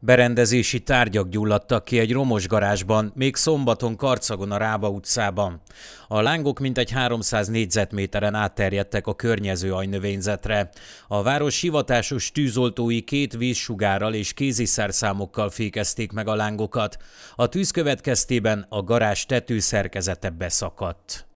Berendezési tárgyak gyulladtak ki egy romos garázsban, még szombaton Karcagon a Rába utcában. A lángok mintegy 300 négyzetméteren átterjedtek a környező ajnövényzetre. A város hivatásos tűzoltói két vízsugárral és kéziszerszámokkal fékezték meg a lángokat. A tűz következtében a garázs tetőszerkezete beszakadt.